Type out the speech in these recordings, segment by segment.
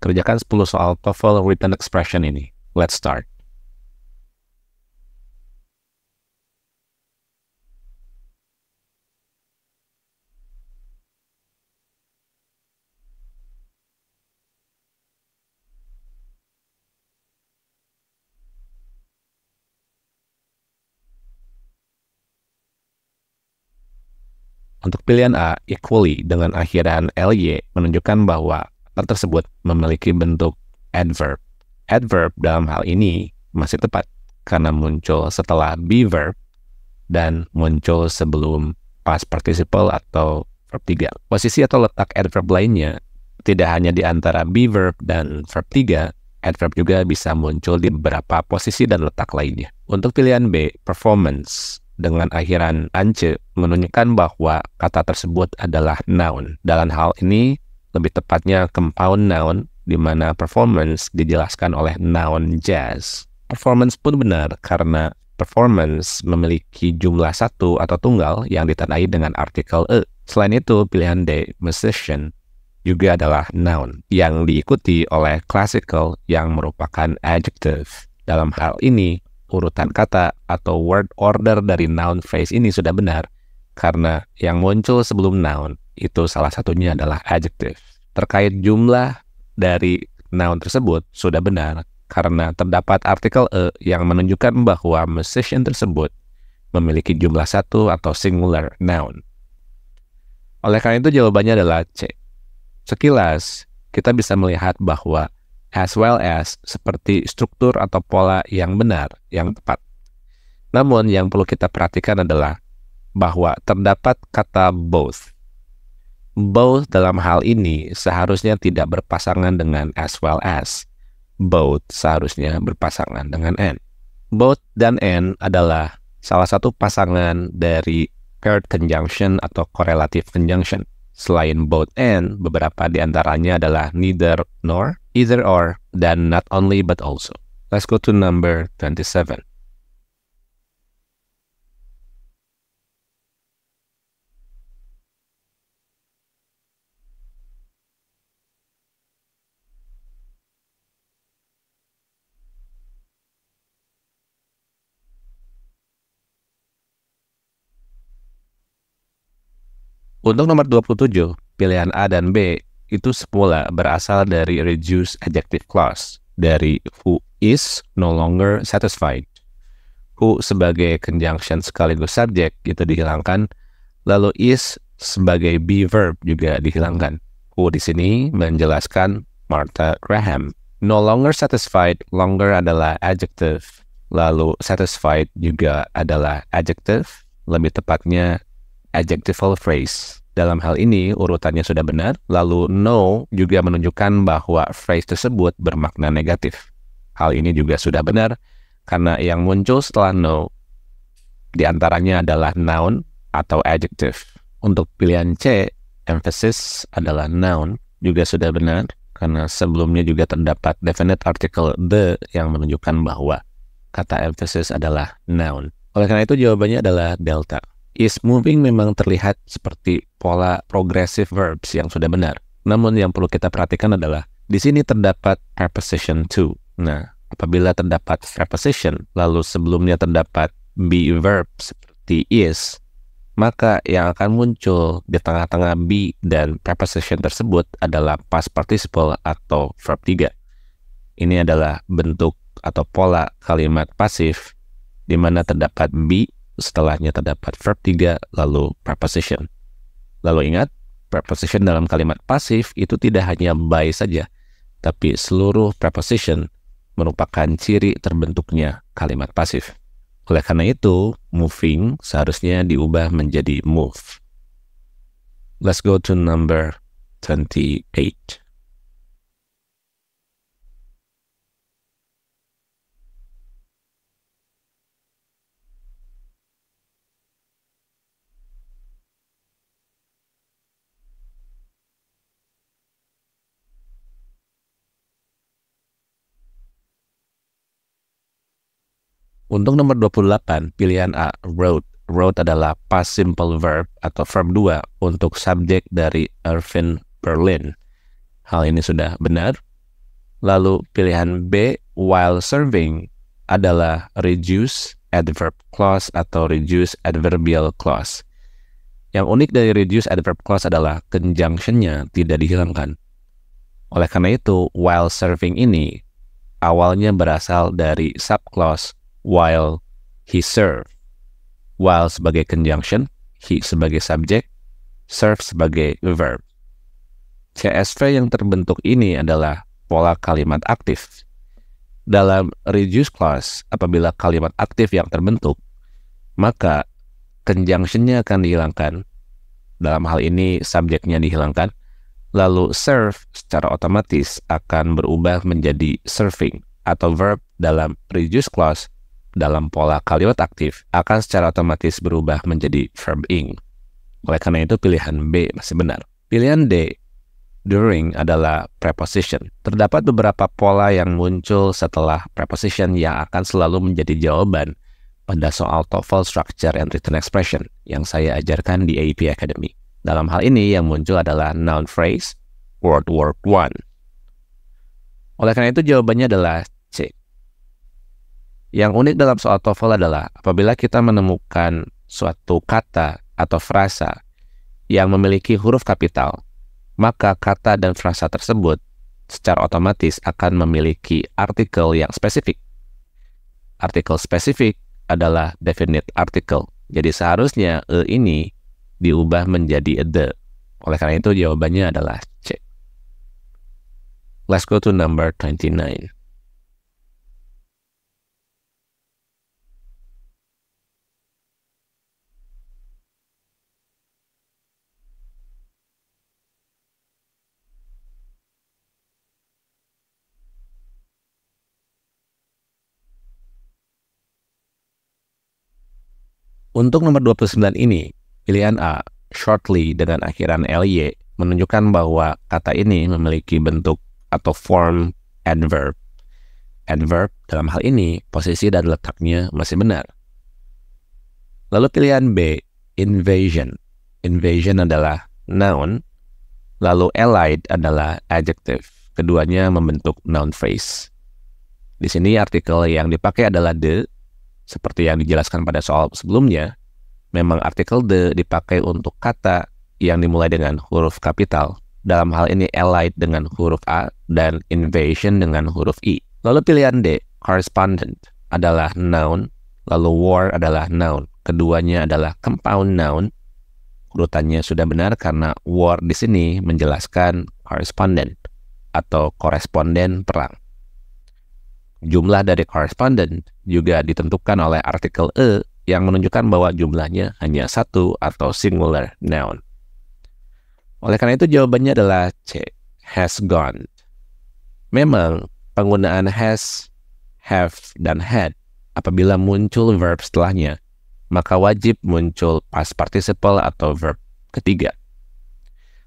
Kerjakan 10 soal TOEFL written expression ini. Let's start. Untuk pilihan A, equally dengan akhiran ly menunjukkan bahwa kata tersebut memiliki bentuk adverb. Adverb dalam hal ini masih tepat karena muncul setelah be verb dan muncul sebelum past participle atau verb 3. Posisi atau letak adverb lainnya tidak hanya di antara be verb dan verb 3, adverb juga bisa muncul di beberapa posisi dan letak lainnya. Untuk pilihan B, performance dengan akhiran ance menunjukkan bahwa kata tersebut adalah noun. Dalam hal ini, lebih tepatnya compound noun di mana performance dijelaskan oleh noun jazz. Performance pun benar karena performance memiliki jumlah satu atau tunggal yang ditandai dengan artikel e. Selain itu, pilihan D, musician, juga adalah noun yang diikuti oleh classical yang merupakan adjective. Dalam hal ini, urutan kata atau word order dari noun phrase ini sudah benar, karena yang muncul sebelum noun itu salah satunya adalah adjective. Terkait jumlah dari noun tersebut sudah benar karena terdapat artikel e yang menunjukkan bahwa musician tersebut memiliki jumlah satu atau singular noun. Oleh karena itu jawabannya adalah C. Sekilas, kita bisa melihat bahwa as well as seperti struktur atau pola yang benar, yang tepat. Namun yang perlu kita perhatikan adalah bahwa terdapat kata both. Both dalam hal ini seharusnya tidak berpasangan dengan as well as. Both seharusnya berpasangan dengan and. Both dan and adalah salah satu pasangan dari paired conjunction atau correlative conjunction. Selain both and, beberapa di antaranya adalah neither nor, either or, dan not only but also. Let's go to number 27. Untuk nomor 27, pilihan A dan B itu semula berasal dari reduced adjective clause dari who is no longer satisfied. Who sebagai conjunction sekaligus subjek itu dihilangkan, lalu is sebagai be verb juga dihilangkan. Who di sini menjelaskan Martha Graham. No longer satisfied, longer adalah adjective, lalu satisfied juga adalah adjective, lebih tepatnya adjectival phrase. Dalam hal ini, urutannya sudah benar, lalu no juga menunjukkan bahwa phrase tersebut bermakna negatif. Hal ini juga sudah benar, karena yang muncul setelah no diantaranya adalah noun atau adjective. Untuk pilihan C, emphasis adalah noun, juga sudah benar, karena sebelumnya juga terdapat definite article the yang menunjukkan bahwa kata emphasis adalah noun. Oleh karena itu jawabannya adalah delta is moving memang terlihat seperti pola progressive verbs yang sudah benar. Namun yang perlu kita perhatikan adalah di sini terdapat preposition to. Nah, apabila terdapat preposition lalu sebelumnya terdapat be verb seperti is, maka yang akan muncul di tengah-tengah be dan preposition tersebut adalah past participle atau verb 3. Ini adalah bentuk atau pola kalimat pasif di mana terdapat be setelahnya terdapat verb 3, lalu preposition. Lalu ingat, preposition dalam kalimat pasif itu tidak hanya by saja, tapi seluruh preposition merupakan ciri terbentuknya kalimat pasif. Oleh karena itu, moving seharusnya diubah menjadi move. Let's go to number 28. Untuk nomor 28, pilihan A, wrote. Wrote adalah past simple verb atau verb 2 untuk subjek dari Irvin Berlin. Hal ini sudah benar. Lalu pilihan B, while serving adalah reduce adverb clause atau reduce adverbial clause. Yang unik dari reduce adverb clause adalah conjunction-nya tidak dihilangkan. Oleh karena itu, while serving ini awalnya berasal dari subclause while he serve, While sebagai conjunction, he sebagai subject, serve sebagai verb. CSV yang terbentuk ini adalah pola kalimat aktif. Dalam reduce clause, apabila kalimat aktif yang terbentuk, maka conjunctionnya akan dihilangkan. Dalam hal ini, subjeknya dihilangkan. Lalu serve secara otomatis akan berubah menjadi serving atau verb dalam reduce clause dalam pola kalimat aktif akan secara otomatis berubah menjadi verb ing. Oleh karena itu pilihan B masih benar. Pilihan D, during adalah preposition. Terdapat beberapa pola yang muncul setelah preposition yang akan selalu menjadi jawaban pada soal TOEFL structure and written expression yang saya ajarkan di AEP Academy. Dalam hal ini yang muncul adalah noun phrase, word word one. Oleh karena itu jawabannya adalah yang unik dalam soal TOEFL adalah apabila kita menemukan suatu kata atau frasa yang memiliki huruf kapital, maka kata dan frasa tersebut secara otomatis akan memiliki artikel yang spesifik. Artikel spesifik adalah definite article. Jadi seharusnya e ini diubah menjadi a e the. Oleh karena itu jawabannya adalah C. Let's go to number 29. Untuk nomor 29 ini, pilihan A, shortly dengan akhiran ly, menunjukkan bahwa kata ini memiliki bentuk atau form adverb. Adverb dalam hal ini posisi dan letaknya masih benar. Lalu pilihan B, invasion. Invasion adalah noun, lalu allied adalah adjective. Keduanya membentuk noun phrase. Di sini artikel yang dipakai adalah the seperti yang dijelaskan pada soal sebelumnya, memang artikel the dipakai untuk kata yang dimulai dengan huruf kapital. Dalam hal ini allied dengan huruf A dan invasion dengan huruf I. Lalu pilihan D, correspondent, adalah noun, lalu war adalah noun. Keduanya adalah compound noun. Urutannya sudah benar karena war di sini menjelaskan correspondent atau koresponden perang. Jumlah dari koresponden juga ditentukan oleh artikel E yang menunjukkan bahwa jumlahnya hanya satu atau singular noun. Oleh karena itu jawabannya adalah C, has gone. Memang penggunaan has, have, dan had apabila muncul verb setelahnya, maka wajib muncul past participle atau verb ketiga.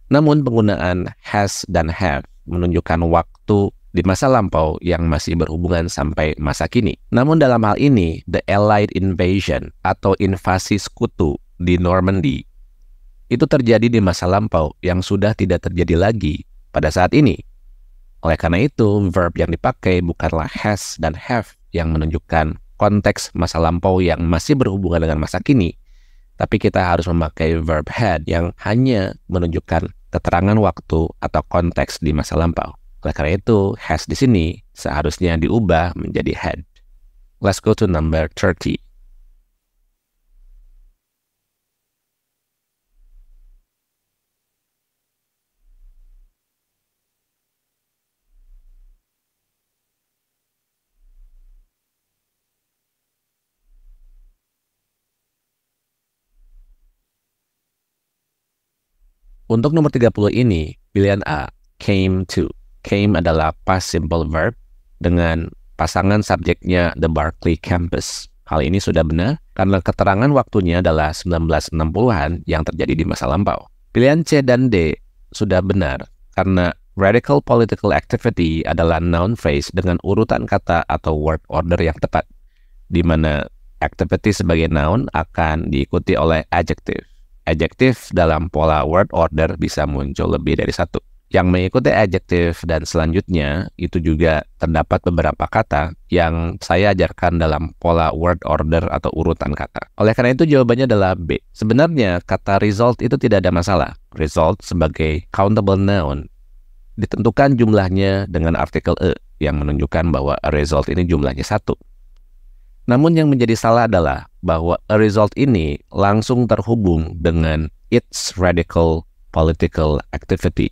Namun penggunaan has dan have menunjukkan waktu di masa lampau yang masih berhubungan sampai masa kini. Namun dalam hal ini, the Allied invasion atau invasi sekutu di Normandy itu terjadi di masa lampau yang sudah tidak terjadi lagi pada saat ini. Oleh karena itu, verb yang dipakai bukanlah has dan have yang menunjukkan konteks masa lampau yang masih berhubungan dengan masa kini, tapi kita harus memakai verb had yang hanya menunjukkan keterangan waktu atau konteks di masa lampau. Oleh karena itu, has di sini seharusnya diubah menjadi had. Let's go to number 30. Untuk nomor 30 ini, pilihan A, came to. Came adalah past simple verb dengan pasangan subjeknya The Berkeley Campus. Hal ini sudah benar karena keterangan waktunya adalah 1960-an yang terjadi di masa lampau. Pilihan C dan D sudah benar karena radical political activity adalah noun phrase dengan urutan kata atau word order yang tepat, di mana activity sebagai noun akan diikuti oleh adjective. Adjective dalam pola word order bisa muncul lebih dari satu. Yang mengikuti adjektif dan selanjutnya itu juga terdapat beberapa kata yang saya ajarkan dalam pola word order atau urutan kata. Oleh karena itu jawabannya adalah B. Sebenarnya kata result itu tidak ada masalah. Result sebagai countable noun ditentukan jumlahnya dengan artikel e yang menunjukkan bahwa a result ini jumlahnya satu. Namun yang menjadi salah adalah bahwa a result ini langsung terhubung dengan its radical political activity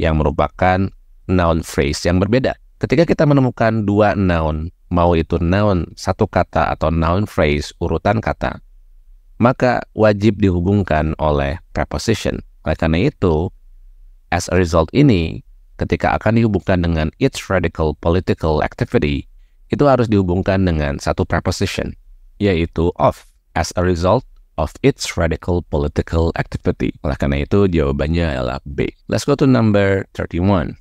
yang merupakan noun phrase yang berbeda. Ketika kita menemukan dua noun, mau itu noun satu kata atau noun phrase urutan kata, maka wajib dihubungkan oleh preposition. Oleh karena itu, as a result ini, ketika akan dihubungkan dengan its radical political activity, itu harus dihubungkan dengan satu preposition, yaitu of. As a result, of its radical political activity. Oleh karena itu, jawabannya adalah B. Let's go to number 31.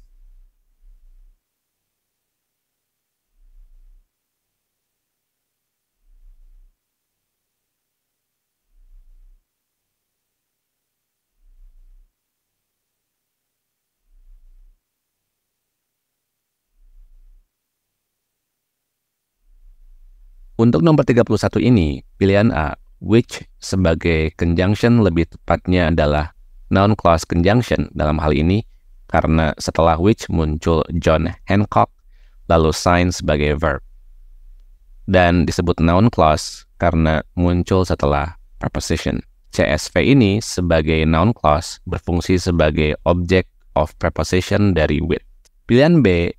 Untuk nomor 31 ini, pilihan A which sebagai conjunction lebih tepatnya adalah noun clause conjunction dalam hal ini karena setelah which muncul John Hancock lalu sign sebagai verb. Dan disebut noun clause karena muncul setelah preposition. CSV ini sebagai noun clause berfungsi sebagai object of preposition dari with. Pilihan B,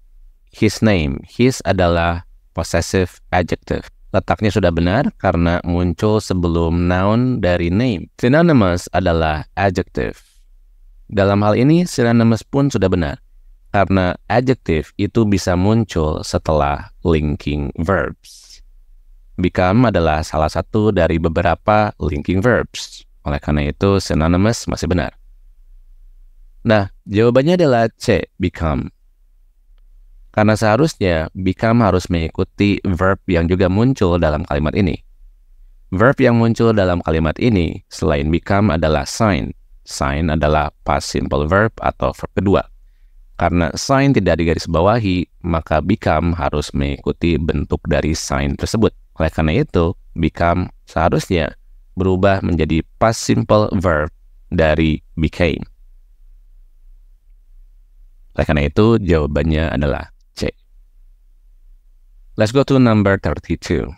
his name. His adalah possessive adjective. Letaknya sudah benar karena muncul sebelum noun dari name. Synonymous adalah adjective. Dalam hal ini, synonymous pun sudah benar karena adjective itu bisa muncul setelah linking verbs. Become adalah salah satu dari beberapa linking verbs. Oleh karena itu, synonymous masih benar. Nah, jawabannya adalah C, become. Karena seharusnya become harus mengikuti verb yang juga muncul dalam kalimat ini. Verb yang muncul dalam kalimat ini selain become adalah sign. Sign adalah past simple verb atau verb kedua. Karena sign tidak digarisbawahi, maka become harus mengikuti bentuk dari sign tersebut. Oleh karena itu, become seharusnya berubah menjadi past simple verb dari became. Oleh karena itu, jawabannya adalah Let's go to number 32.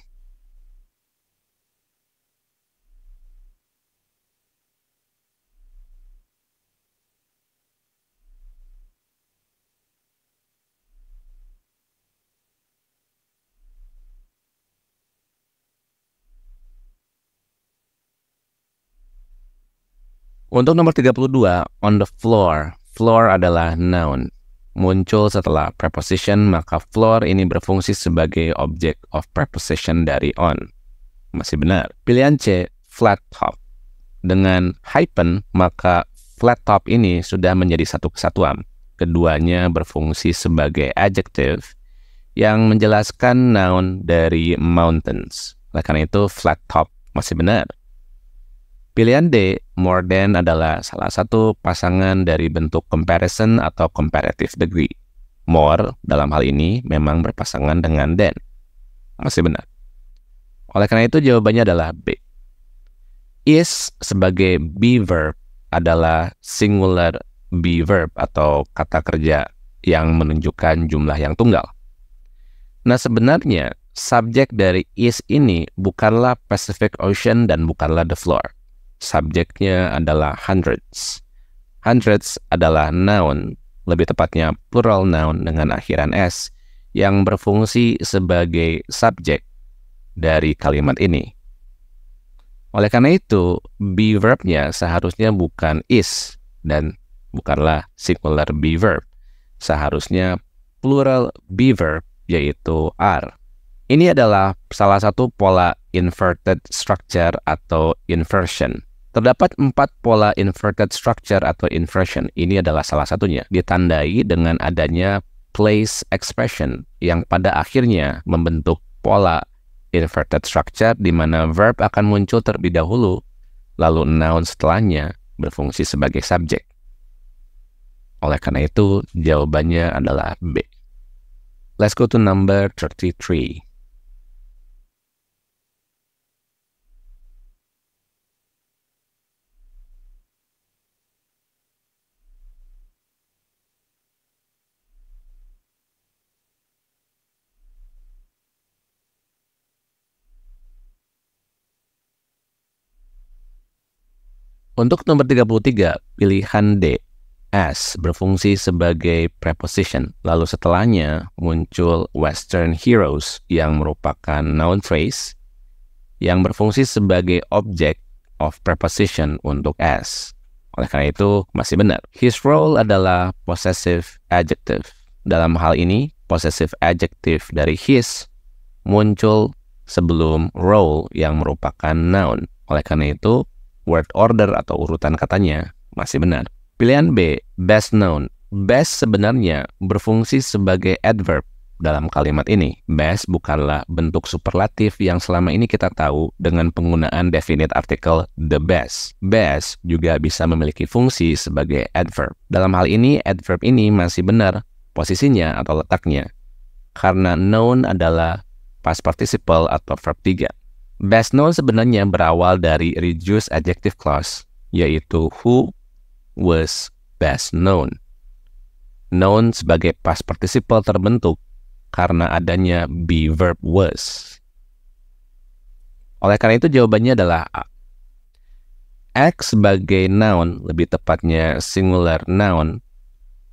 Untuk nomor 32, on the floor. Floor adalah noun. muncul setelah preposition, maka floor ini berfungsi sebagai object of preposition dari on. Masih benar. Pilihan C, flat top. Dengan hyphen, maka flat top ini sudah menjadi satu kesatuan. Keduanya berfungsi sebagai adjective yang menjelaskan noun dari mountains. Oleh karena itu, flat top masih benar. Pilihan D, more than adalah salah satu pasangan dari bentuk comparison atau comparative degree. More dalam hal ini memang berpasangan dengan than. Masih benar. Oleh karena itu jawabannya adalah B. Is sebagai be verb adalah singular be verb atau kata kerja yang menunjukkan jumlah yang tunggal. Nah sebenarnya subjek dari is ini bukanlah Pacific Ocean dan bukanlah the floor Subjeknya adalah hundreds. Hundreds adalah noun, lebih tepatnya plural noun dengan akhiran s, yang berfungsi sebagai subjek dari kalimat ini. Oleh karena itu, be verbnya seharusnya bukan is dan bukanlah singular be verb. Seharusnya plural be verb yaitu are. Ini adalah salah satu pola inverted structure atau inversion. Terdapat empat pola inverted structure atau inversion. Ini adalah salah satunya, ditandai dengan adanya place expression yang pada akhirnya membentuk pola inverted structure di mana verb akan muncul terlebih dahulu, lalu noun setelahnya berfungsi sebagai subjek. Oleh karena itu, jawabannya adalah B. Let's go to number 33. Untuk nomor 33, pilihan D, S berfungsi sebagai preposition. Lalu setelahnya muncul Western Heroes yang merupakan noun phrase yang berfungsi sebagai objek of preposition untuk S. Oleh karena itu, masih benar. His role adalah possessive adjective. Dalam hal ini, possessive adjective dari his muncul sebelum role yang merupakan noun. Oleh karena itu, word order atau urutan katanya masih benar. Pilihan B, best known. Best sebenarnya berfungsi sebagai adverb dalam kalimat ini. Best bukanlah bentuk superlatif yang selama ini kita tahu dengan penggunaan definite artikel the best. Best juga bisa memiliki fungsi sebagai adverb. Dalam hal ini, adverb ini masih benar posisinya atau letaknya. Karena known adalah past participle atau verb 3. Best known sebenarnya berawal dari reduced adjective clause, yaitu who was best known. Known sebagai past participle terbentuk karena adanya be verb was. Oleh karena itu jawabannya adalah A. X sebagai noun, lebih tepatnya singular noun,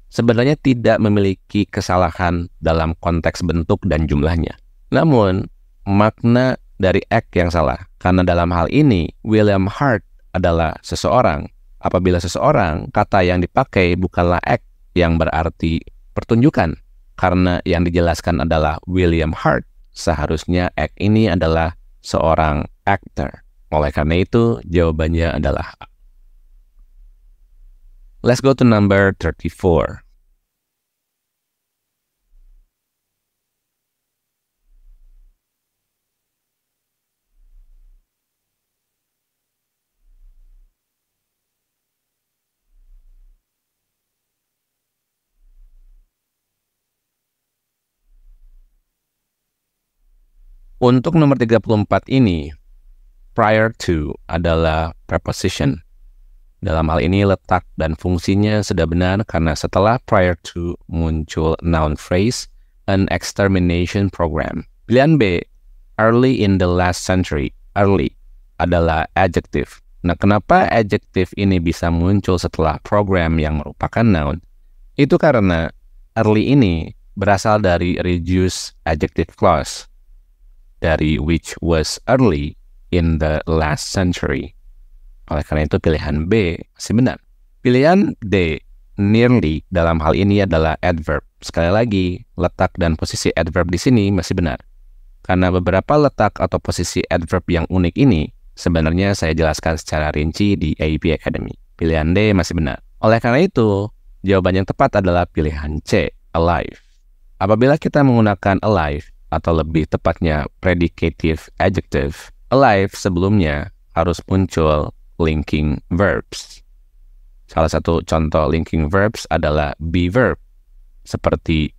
sebenarnya tidak memiliki kesalahan dalam konteks bentuk dan jumlahnya. Namun, makna dari act yang salah. Karena dalam hal ini, William Hart adalah seseorang. Apabila seseorang, kata yang dipakai bukanlah act yang berarti pertunjukan. Karena yang dijelaskan adalah William Hart, seharusnya act ini adalah seorang actor. Oleh karena itu, jawabannya adalah Let's go to number 34. Untuk nomor 34 ini, prior to adalah preposition. Dalam hal ini letak dan fungsinya sudah benar karena setelah prior to muncul noun phrase, an extermination program. Pilihan B, early in the last century, early adalah adjective. Nah, kenapa adjective ini bisa muncul setelah program yang merupakan noun? Itu karena early ini berasal dari reduce adjective clause dari which was early in the last century. Oleh karena itu pilihan B masih benar. Pilihan D nearly dalam hal ini adalah adverb. Sekali lagi, letak dan posisi adverb di sini masih benar. Karena beberapa letak atau posisi adverb yang unik ini sebenarnya saya jelaskan secara rinci di AIP Academy. Pilihan D masih benar. Oleh karena itu, jawaban yang tepat adalah pilihan C, alive. Apabila kita menggunakan alive, atau lebih tepatnya predicative adjective alive sebelumnya harus muncul linking verbs. Salah satu contoh linking verbs adalah be verb seperti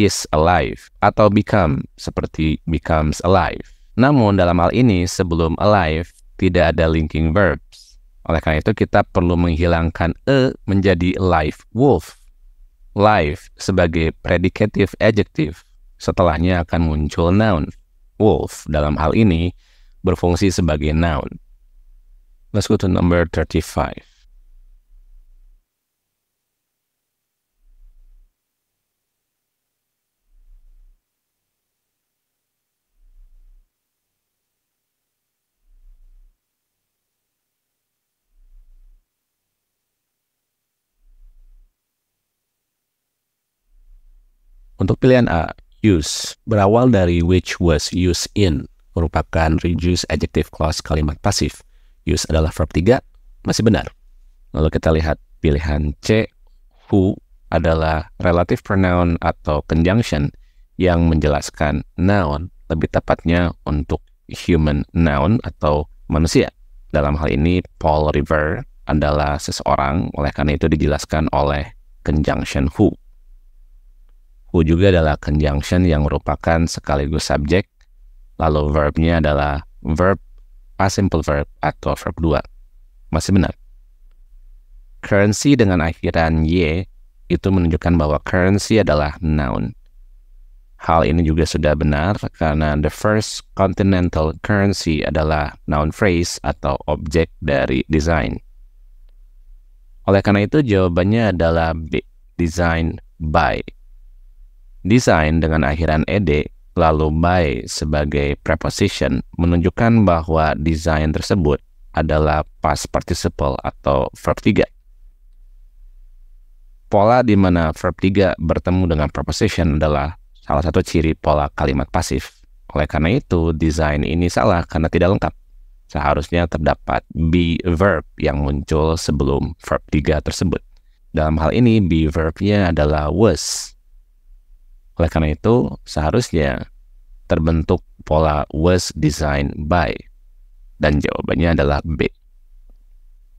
is alive atau become seperti becomes alive. Namun dalam hal ini sebelum alive tidak ada linking verbs. Oleh karena itu kita perlu menghilangkan e menjadi live wolf. Live sebagai predicative adjective Setelahnya akan muncul noun. Wolf dalam hal ini berfungsi sebagai noun. Let's go to number 35. Untuk pilihan A, use berawal dari which was used in merupakan reduce adjective clause kalimat pasif. Use adalah verb 3, masih benar. Lalu kita lihat pilihan C, who adalah relative pronoun atau conjunction yang menjelaskan noun, lebih tepatnya untuk human noun atau manusia. Dalam hal ini, Paul River adalah seseorang, oleh karena itu dijelaskan oleh conjunction who ku juga adalah conjunction yang merupakan sekaligus subjek, lalu verbnya adalah verb past simple verb atau verb 2. Masih benar. Currency dengan akhiran Y itu menunjukkan bahwa currency adalah noun. Hal ini juga sudah benar karena the first continental currency adalah noun phrase atau objek dari design. Oleh karena itu jawabannya adalah B, design by. Desain dengan akhiran ed lalu by sebagai preposition menunjukkan bahwa desain tersebut adalah past participle atau verb 3. Pola di mana verb 3 bertemu dengan preposition adalah salah satu ciri pola kalimat pasif. Oleh karena itu, desain ini salah karena tidak lengkap. Seharusnya terdapat be verb yang muncul sebelum verb 3 tersebut. Dalam hal ini, be verbnya adalah was oleh karena itu, seharusnya terbentuk pola was design by. Dan jawabannya adalah B.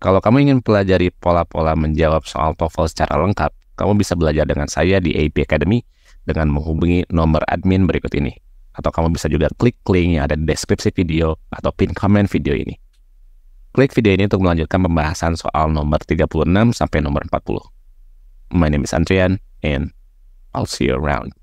Kalau kamu ingin pelajari pola-pola menjawab soal TOEFL secara lengkap, kamu bisa belajar dengan saya di AP Academy dengan menghubungi nomor admin berikut ini. Atau kamu bisa juga klik link yang ada di deskripsi video atau pin comment video ini. Klik video ini untuk melanjutkan pembahasan soal nomor 36 sampai nomor 40. My name is Andrian, and I'll see you around.